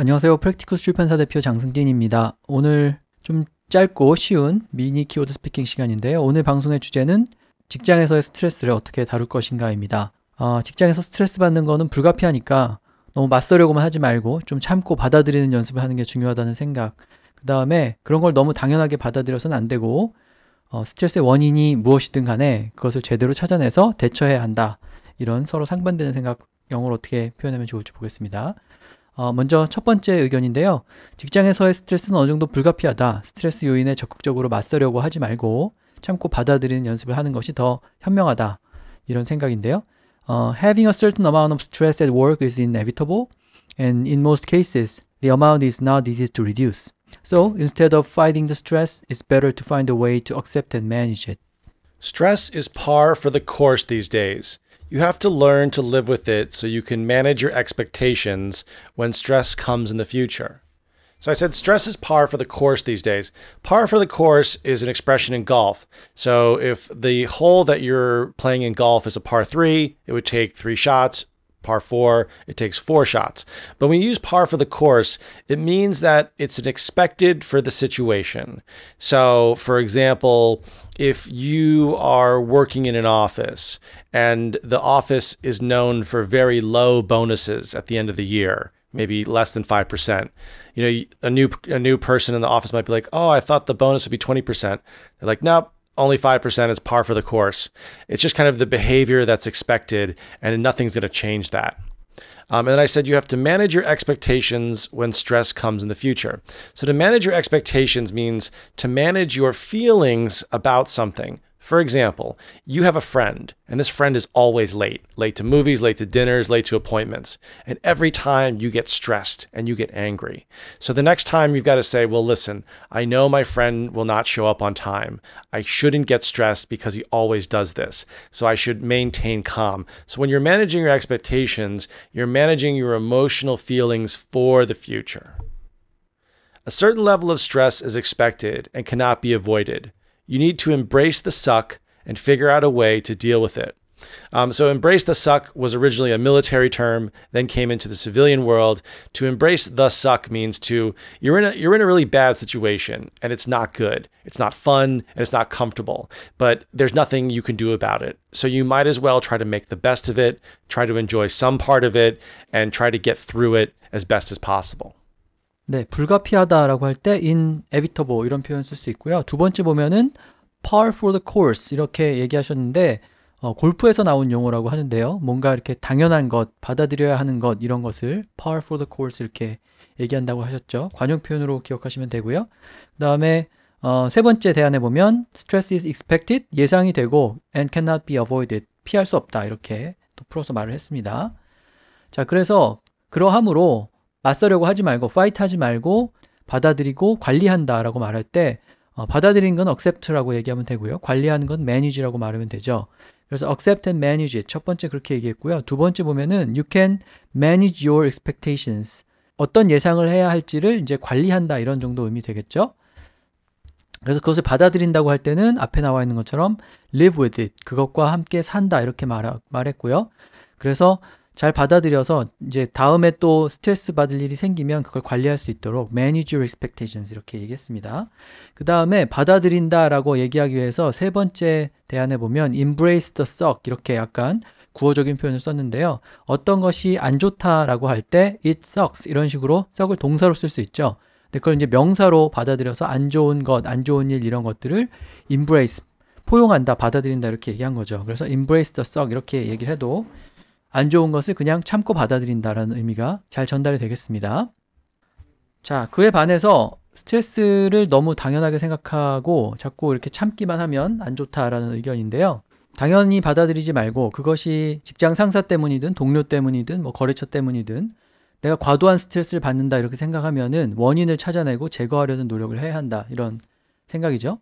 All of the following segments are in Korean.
안녕하세요. 프랙티쿠스 출판사 대표 장승진입니다. 오늘 좀 짧고 쉬운 미니 키워드 스피킹 시간인데요. 오늘 방송의 주제는 직장에서의 스트레스를 어떻게 다룰 것인가입니다. 어, 직장에서 스트레스 받는 거는 불가피하니까 너무 맞서려고만 하지 말고 좀 참고 받아들이는 연습을 하는 게 중요하다는 생각. 그 다음에 그런 걸 너무 당연하게 받아들여서는 안 되고 어, 스트레스의 원인이 무엇이든 간에 그것을 제대로 찾아내서 대처해야 한다. 이런 서로 상반되는 생각 영어로 어떻게 표현하면 좋을지 보겠습니다. 어, 먼저 첫 번째 의견인데요. 직장에서의 스트레스는 어느 정도 불가피하다. 스트레스 요인에 적극적으로 맞서려고 하지 말고 참고 받아들이는 연습을 하는 것이 더 현명하다. 이런 생각인데요. 어, having a certain amount of stress at work is inevitable, and in most cases, the amount is not easy to reduce. So instead of fighting the stress, it's better to find a way to accept and manage it. Stress is par for the course these days. You have to learn to live with it so you can manage your expectations when stress comes in the future. So I said stress is par for the course these days. Par for the course is an expression in golf. So if the hole that you're playing in golf is a par three, it would take three shots, par four, it takes four shots. But when you use par for the course, it means that it's an expected for the situation. So, for example, if you are working in an office and the office is known for very low bonuses at the end of the year, maybe less than 5%. You know, a new a new person in the office might be like, "Oh, I thought the bonus would be 20%." They're like, "Nope, only 5% is par for the course. It's just kind of the behavior that's expected, and nothing's going to change that. Um, and then I said you have to manage your expectations when stress comes in the future. So, to manage your expectations means to manage your feelings about something, for example, you have a friend, and this friend is always late late to movies, late to dinners, late to appointments. And every time you get stressed and you get angry. So the next time you've got to say, Well, listen, I know my friend will not show up on time. I shouldn't get stressed because he always does this. So I should maintain calm. So when you're managing your expectations, you're managing your emotional feelings for the future. A certain level of stress is expected and cannot be avoided. You need to embrace the suck and figure out a way to deal with it. Um, so, embrace the suck was originally a military term, then came into the civilian world. To embrace the suck means to you're in a you're in a really bad situation, and it's not good, it's not fun, and it's not comfortable. But there's nothing you can do about it. So you might as well try to make the best of it, try to enjoy some part of it, and try to get through it as best as possible. 네, 불가피하다라고 할 때 inevitable 이런 표현 쓸 수 있고요. 두 번째 보면은 par for the course 이렇게 얘기하셨는데 어, 골프에서 나온 용어라고 하는데요. 뭔가 이렇게 당연한 것, 받아들여야 하는 것 이런 것을 par for the course 이렇게 얘기한다고 하셨죠. 관용 표현으로 기억하시면 되고요. 그다음에 어, 세 번째 대안에 보면 stress is expected 예상이 되고 and cannot be avoided 피할 수 없다 이렇게 또 풀어서 말을 했습니다. 자, 그래서 그러함으로 맞서려고 하지 말고 파이트 하지 말고 받아들이고 관리한다라고 말할 때 어, 받아들인 건 accept라고 얘기하면 되고요. 관리하는 건 manage라고 말하면 되죠. 그래서 accept and manage 첫 번째 그렇게 얘기했고요. 두 번째 보면은 you can manage your expectations 어떤 예상을 해야 할지를 이제 관리한다 이런 정도 의미 되겠죠. 그래서 그것을 받아들인다고 할 때는 앞에 나와 있는 것처럼 live with it 그것과 함께 산다 이렇게 말, 말했고요. 그래서 잘 받아들여서 이제 다음에 또 스트레스 받을 일이 생기면 그걸 관리할 수 있도록 manage your expectations 이렇게 얘기했습니다. 그 다음에 받아들인다라고 얘기하기 위해서 세 번째 대안에 보면 embrace the suck 이렇게 약간 구어적인 표현을 썼는데요. 어떤 것이 안 좋다라고 할 때 it sucks 이런 식으로 suck을 동사로 쓸 수 있죠. 근데 그걸 이제 명사로 받아들여서 안 좋은 것, 안 좋은 일 이런 것들을 embrace 포용한다, 받아들인다 이렇게 얘기한 거죠. 그래서 embrace the suck 이렇게 얘기를 해도 안 좋은 것을 그냥 참고 받아들인다라는 의미가 잘 전달이 되겠습니다. 자, 그에 반해서 스트레스를 너무 당연하게 생각하고 자꾸 이렇게 참기만 하면 안 좋다라는 의견인데요. 당연히 받아들이지 말고 그것이 직장 상사 때문이든 동료 때문이든 뭐 거래처 때문이든 내가 과도한 스트레스를 받는다 이렇게 생각하면은 원인을 찾아내고 제거하려는 노력을 해야 한다 이런 생각이죠.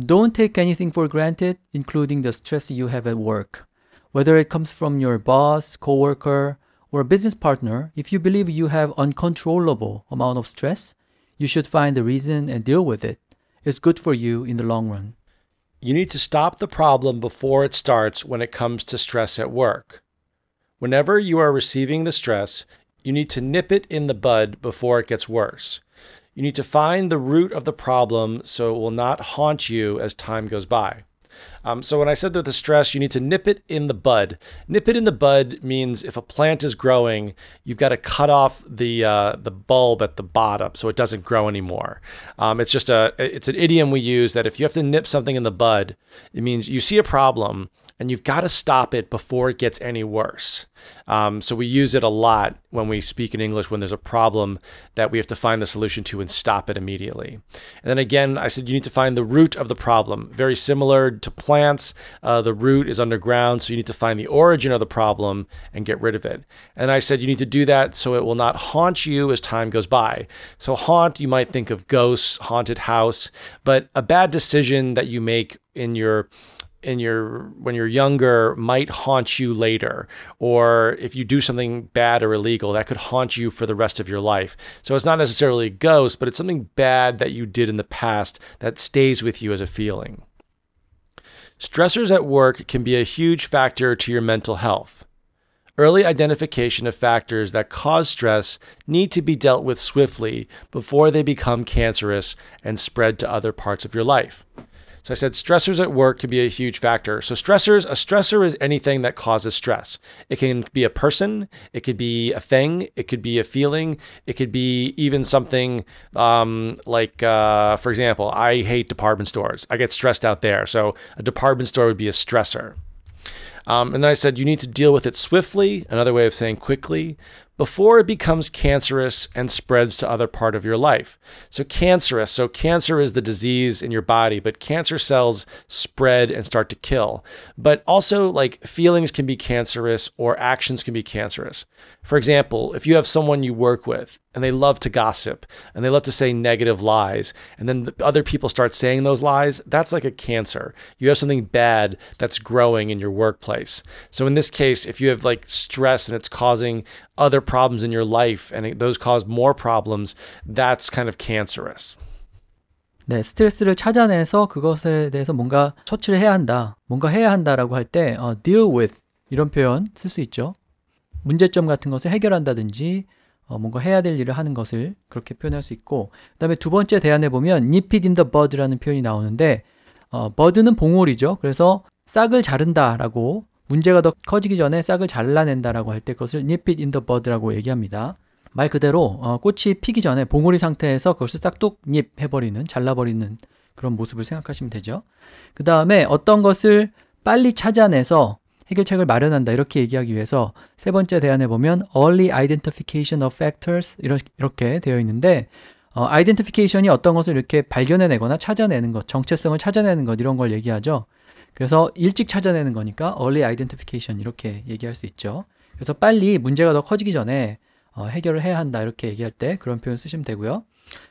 Don't take anything for granted, including the stress you have at work. Whether it comes from your boss, coworker, or a business partner, if you believe you have uncontrollable amount of stress, you should find the reason and deal with it. It's good for you in the long run. You need to stop the problem before it starts when it comes to stress at work. Whenever you are receiving the stress, you need to nip it in the bud before it gets worse. You need to find the root of the problem so it will not haunt you as time goes by. Um, so when I said that the stress, you need to nip it in the bud. Nip it in the bud means if a plant is growing, you've got to cut off the uh, the bulb at the bottom so it doesn't grow anymore. Um, it's just a it's an idiom we use that if you have to nip something in the bud, it means you see a problem and you've got to stop it before it gets any worse. Um, so we use it a lot when we speak in English when there's a problem that we have to find the solution to and stop it immediately. And then again, I said you need to find the root of the problem. Very similar to plants, uh, the root is underground, so you need to find the origin of the problem and get rid of it. And I said you need to do that so it will not haunt you as time goes by. So haunt, you might think of ghosts, haunted house, but a bad decision that you make in your in your when you're younger might haunt you later or if you do something bad or illegal that could haunt you for the rest of your life so it's not necessarily a ghost but it's something bad that you did in the past that stays with you as a feeling stressors at work can be a huge factor to your mental health Early identification of factors that cause stress need to be dealt with swiftly before they become cancerous and spread to other parts of your life. So I said stressors at work can be a huge factor. So stressors, a stressor is anything that causes stress. It can be a person, it could be a thing, it could be a feeling, it could be even something um, like, uh, for example, I hate department stores. I get stressed out there. So a department store would be a stressor. Um, and then I said, you need to deal with it swiftly, another way of saying quickly, before it becomes cancerous and spreads to other part of your life. So cancerous, so cancer is the disease in your body, but cancer cells spread and start to kill. But also like feelings can be cancerous or actions can be cancerous. For example, if you have someone you work with and they love to gossip and they love to say negative lies and then the other people start saying those lies, that's like a cancer. You have something bad that's growing in your workplace place. So in this case, if you have like stress and it's causing other problems in your life and those cause more problems, that's kind of cancerous. 네, 스트레스를 찾아내서 그것에 대해서 뭔가 처치를 해야 한다, 뭔가 해야 한다라고 할때 어, deal with 이런 표현 쓸 수 있죠. 문제점 같은 것을 해결한다든지 어, 뭔가 해야 될 일을 하는 것을 그렇게 표현할 수 있고 그다음에 두 번째 대안에 보면 nip it in the bud라는 표현이 나오는데 어, bud는 봉오리죠. 그래서 싹을 자른다라고 문제가 더 커지기 전에 싹을 잘라낸다라고 할 때 그것을 nip it in the bud라고 얘기합니다. 말 그대로 어, 꽃이 피기 전에 봉오리 상태에서 그것을 싹둑 잎 해버리는 잘라버리는 그런 모습을 생각하시면 되죠. 그 다음에 어떤 것을 빨리 찾아내서 해결책을 마련한다 이렇게 얘기하기 위해서 세 번째 대안에 보면 early identification of factors 이렇게 되어 있는데 어, identification이 어떤 것을 이렇게 발견해내거나 찾아내는 것, 정체성을 찾아내는 것 이런 걸 얘기하죠. 그래서 일찍 찾아내는 거니까 early identification 이렇게 얘기할 수 있죠. 그래서 빨리 문제가 더 커지기 전에 어, 해결을 해야 한다 이렇게 얘기할 때 그런 표현 쓰시면 되고요.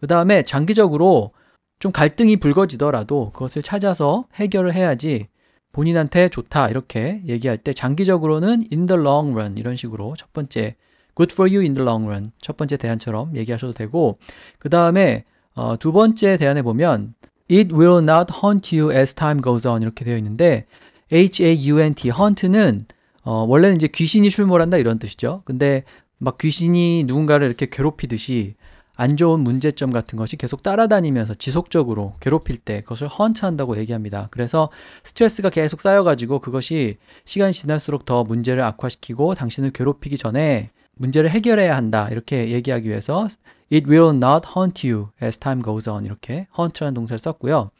그 다음에 장기적으로 좀 갈등이 불거지더라도 그것을 찾아서 해결을 해야지 본인한테 좋다 이렇게 얘기할 때 장기적으로는 in the long run 이런 식으로 첫 번째 good for you in the long run 첫 번째 대안처럼 얘기하셔도 되고 그 다음에 어, 두 번째 대안에 보면 It will not hunt a you as time goes on 이렇게 되어 있는데 H-A-U-N-T, hunt는 어, 원래는 이제 귀신이 출몰한다 이런 뜻이죠. 근데 막 귀신이 누군가를 이렇게 괴롭히듯이 안 좋은 문제점 같은 것이 계속 따라다니면서 지속적으로 괴롭힐 때 그것을 헌트한다고 얘기합니다. 그래서 스트레스가 계속 쌓여가지고 그것이 시간이 지날수록 더 문제를 악화시키고 당신을 괴롭히기 전에 문제를 해결해야 한다 이렇게 얘기하기 위해서 it will not haunt you as time goes on 이렇게 haunt라는 동사를 썼고요.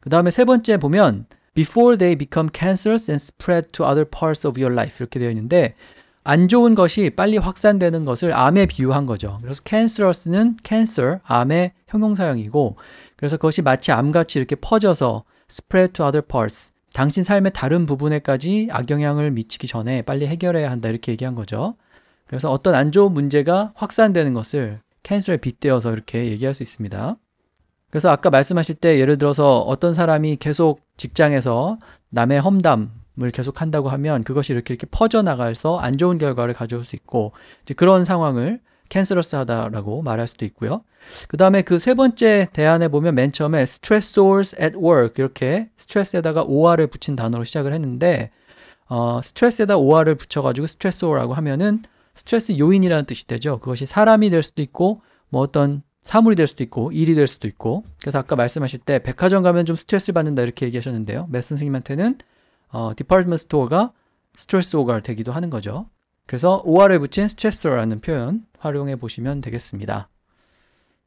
그 다음에 세 번째 보면 before they become cancerous and spread to other parts of your life 이렇게 되어 있는데 안 좋은 것이 빨리 확산되는 것을 암에 비유한 거죠. 그래서 cancerous는 cancer, 암의 형용사형이고 그래서 그것이 마치 암같이 이렇게 퍼져서 spread to other parts 당신 삶의 다른 부분에까지 악영향을 미치기 전에 빨리 해결해야 한다 이렇게 얘기한 거죠. 그래서 어떤 안 좋은 문제가 확산되는 것을 캔슬에 빗대어서 이렇게 얘기할 수 있습니다. 그래서 아까 말씀하실 때 예를 들어서 어떤 사람이 계속 직장에서 남의 험담을 계속 한다고 하면 그것이 이렇게 이렇게 퍼져나가서 안 좋은 결과를 가져올 수 있고 이제 그런 상황을 캔슬러스 하다라고 말할 수도 있고요. 그 다음에 그 세 번째 대안에 보면 맨 처음에 stressors at work 이렇게 스트레스에다가 or을 붙인 단어로 시작을 했는데 어, 스트레스에다 or를 붙여가지고 스트레스라고 하면은 스트레스 요인이라는 뜻이 되죠. 그것이 사람이 될 수도 있고 뭐 어떤 사물이 될 수도 있고 일이 될 수도 있고 그래서 아까 말씀하실 때 백화점 가면 좀 스트레스를 받는다 이렇게 얘기하셨는데요. 매스 선생님한테는 어, 디파트먼 스토어가 스트레스 오가 되기도 하는 거죠. 그래서 OR에 붙인 스트레스라는 표현 활용해 보시면 되겠습니다.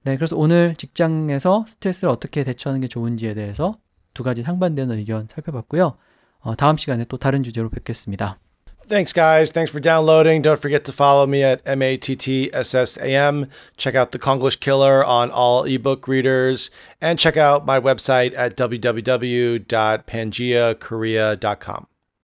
네, 그래서 오늘 직장에서 스트레스를 어떻게 대처하는 게 좋은지에 대해서 두 가지 상반되는 의견 살펴봤고요. 어, 다음 시간에 또 다른 주제로 뵙겠습니다. Thanks, guys. Thanks for downloading. Don't forget to follow me at M A T T S S A M. Check out The Konglish Killer on all ebook readers. And check out my website at www.pangeakorea.com.